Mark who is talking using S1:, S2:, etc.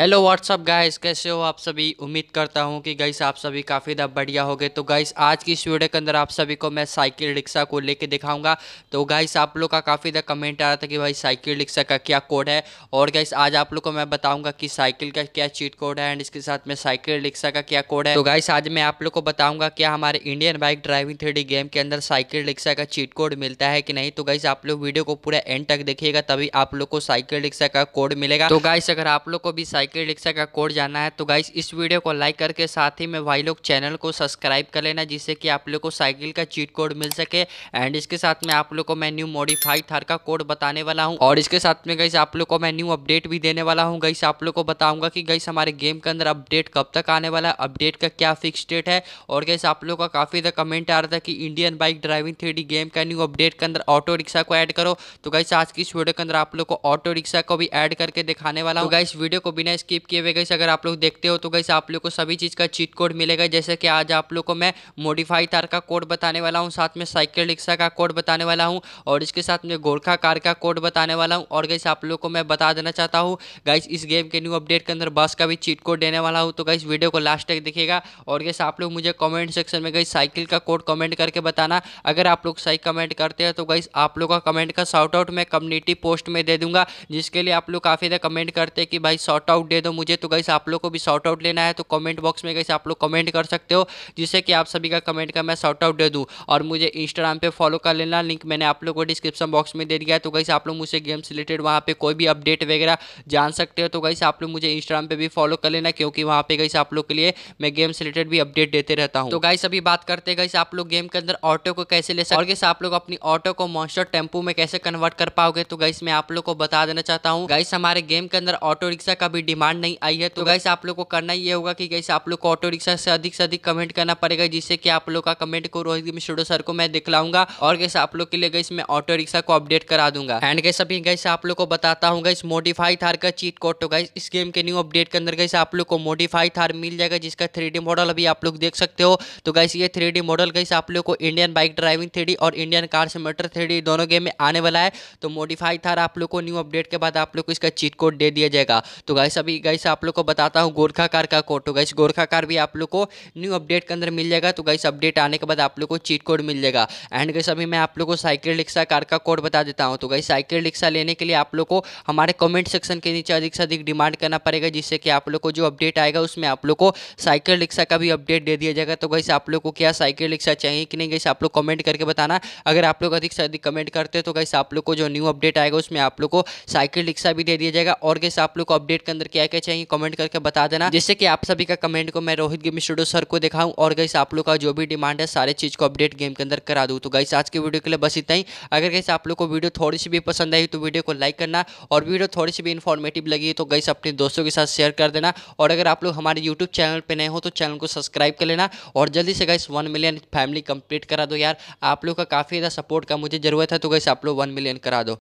S1: hello what's up guys कैसे हो आप सभी उम्मीद करता हूँ कि गाइस आप सभी काफ़ी ज़्यादा बढ़िया गए तो गाइस आज की इस वीडियो के अंदर आप सभी को मैं साइकिल रिक्शा को लेके दिखाऊंगा तो गाइस आप लोग का काफ़ी ज़्यादा कमेंट आ रहा था कि भाई साइकिल रिक्शा का क्या कोड है और गाइस आज आप लोग को मैं बताऊँगा कि साइकिल का क्या चीट कोड है एंड इसके साथ में साइकिल रिक्शा का क्या कोड है तो गाइस आज मैं आप लोग को बताऊँगा क्या हमारे Indian bike driving three game के अंदर साइकिल रिक्शा का चीट कोड मिलता है कि नहीं तो गाइस आप लोग वीडियो को पूरा एंड तक देखिएगा तभी आप लोग को साइकिल रिक्शा का कोड मिलेगा तो गाइस अगर आप लोग को भी साइकिल साइकिल रिक्शा का कोड जाना है तो गाइस इस वीडियो को लाइक करके साथ ही में भाई लोग चैनल को सब्सक्राइब कर लेना जिससे कि आप लोग को साइकिल का चीट कोड मिल सके एंड इसके साथ में आप लोग को मैं न्यू मॉडिफाइड थार का कोड बताने वाला हूँ और इसके साथ में गाइस आप लोग को मैं न्यू अपडेट भी देने वाला हूँ गाइस आप लोग को बताऊंगा कि गाइस हमारे गेम के अंदर अपडेट कब तक आने वाला है अपडेट का क्या फिक्स डेट है और गाइस आप लोग का काफ़ी ज़्यादा कमेंट आ रहा था कि Indian bike driving three game का न्यू अपडेट के अंदर ऑटो रिक्शा को ऐड करो तो गाइस आज की इस वीडियो के अंदर आप लोग को ऑटो रिक्शा को भी ऐड करके दिखाने वाला हूँ गाइस वीडियो को बिना स्किप किए हुए गई अगर आप लोग देखते हो तो गई आप लोग को सभी चीज़ का चीट कोड मिलेगा जैसे कि आज आप लोग को मैं मोडिफाई तार का कोड बताने वाला हूँ साथ में साइकिल रिक्शा का कोड बताने वाला हूँ और इसके साथ में गोरखा कार का कोड बताने वाला हूँ और गई आप लोग को मैं बता देना चाहता हूँ गाइस इस गेम के न्यू अपडेट के अंदर बस का भी चीट कोड देने वाला हूँ तो गाइस वीडियो को लास्ट तक देखेगा और गैस आप लोग मुझे कमेंट सेक्शन में गई साइकिल का कोड कमेंट करके बताना अगर आप लोग सही कमेंट करते हैं तो गाइस आप लोग का कमेंट का शॉर्ट आउट मैं कम्युनिटी पोस्ट में दे दूंगा जिसके लिए आप लोग काफ़ी ज़्यादा कमेंट करते हैं कि भाई शॉर्ट आउट आउट दे दो मुझे तो गई आप लोग को भी शॉर्ट आउट लेना है तो कमेंट बॉक्स में गई आप लोग कमेंट कर सकते हो जिससे कि आप सभी का कमेंट का मैं शॉर्ट आउट दे दूँ और मुझे इंस्टाग्राम पर फॉलो कर लेना लिंक मैंने आप लोग को डिस्क्रिप्शन बॉक्स में दे दिया है तो गई आप लोग मुझसे गेम्स रिलेटेड वहाँ पर कोई भी अपडेट वगैरह जान सकते हो तो गई आप लोग मुझे इंस्टाग्राम पर भी फॉलो कर लेना क्योंकि वहाँ पर गई आप लोग के लिए मैं गेम्स रिलेटेड भी अपडेट देते रहता हूँ तो गाइस अभी बात करते गई आप लोग गेम के अंदर ऑटो को कैसे ले सकते और आप लोग अपनी ऑटो को मॉन्स्टर टेम्पो में कैसे कन्वर्ट कर पाओगे तो गाइस मैं आप लोग को बता देना चाहता हूँ गाइस हमारे गेम के अंदर ऑटो रिक्शा का भी डिमांड नहीं आई है तो गैस आप लोग को करना ये होगा कि गैस आप लोग को ऑटो रिक्शा से अधिक से अधिक कमेंट करना पड़ेगा जिससे कि आप लोग का कमेंट को रोहित मिश्रो सर को मैं दिखलाऊंगा और गैस आप लोग के लिए गैस मैं ऑटो रिक्शा को अपडेट करा दूंगा एंड गैस अभी गैस आप लोग को बताता हूँ गैस मोडिफाई थार का चीट कोड तो गैस इस गेम के न्यू अपडेट के अंदर गैस आप लोग को मोडिफाई थार मिल जाएगा जिसका थ्री मॉडल अभी आप लोग देख सकते हो तो गैस ये थ्री मॉडल गैस आप लोग को इंडियन बाइक ड्राइविंग थ्री और इंडियन कार से मोटर थ्री दोनों गेम में आने वाला है तो मोडिफाई थार आप लोग को न्यू अपडेट के बाद आप लोग को इसका चीट कोड दे दिया जाएगा तो गैस अभी गाइस आप लोग को बताता हूँ गोरखा कार का कोड तो गाइस गोरखा कार भी आप लोग को न्यू अपडेट के अंदर मिल जाएगा तो गाइस अपडेट आने के बाद आप लोग को चीट कोड मिल जाएगा एंड गाइस अभी मैं आप लोग को साइकिल रिक्शा कार का कोड बता देता हूँ तो गाइस साइकिल रिक्शा लेने के लिए आप लोग को हमारे कमेंट सेक्शन के नीचे अधिक से अधिक डिमांड करना पड़ेगा जिससे कि आप लोग को जो अपडेट आएगा उसमें आप लोग को साइकिल रिक्शा का भी अपडेट दे दिया जाएगा तो गाइस आप लोग को क्या साइकिल रिक्शा चाहिए कि नहीं गाइस आप लोग कमेंट करके बताना अगर आप लोग अधिक से अधिक कमेंट करते हैं तो गाइस आप लोग को जो न्यू अपडेट आएगा उसमें आप लोग को साइकिल रिक्शा भी दे दिया जाएगा और गाइस आप लोग को अपडेट के अंदर क्या क्या चाहिए कमेंट करके बता देना जिससे कि आप सभी का कमेंट को मैं रोहित गेम स्टूडियो सर को दिखाऊं और गैस आप लोग का जो भी डिमांड है सारे चीज़ को अपडेट गेम के अंदर करा दूँ तो गैस आज के वीडियो के लिए बस इतना ही अगर गैस आप लोग को वीडियो थोड़ी सी भी पसंद आई तो वीडियो को लाइक करना और वीडियो थोड़ी सी भी इन्फॉर्मेटिव लगी तो गैस अपने दोस्तों के साथ शेयर कर देना और अगर आप लोग हमारे यूट्यूब चैनल पर नए हो तो चैनल को सब्सक्राइब कर लेना और जल्दी से guys one million family complete करा दो यार आप लोग का काफ़ी ज़्यादा सपोर्ट का मुझे ज़रूरत है तो गैस आप लोग वन मिलियन करा दो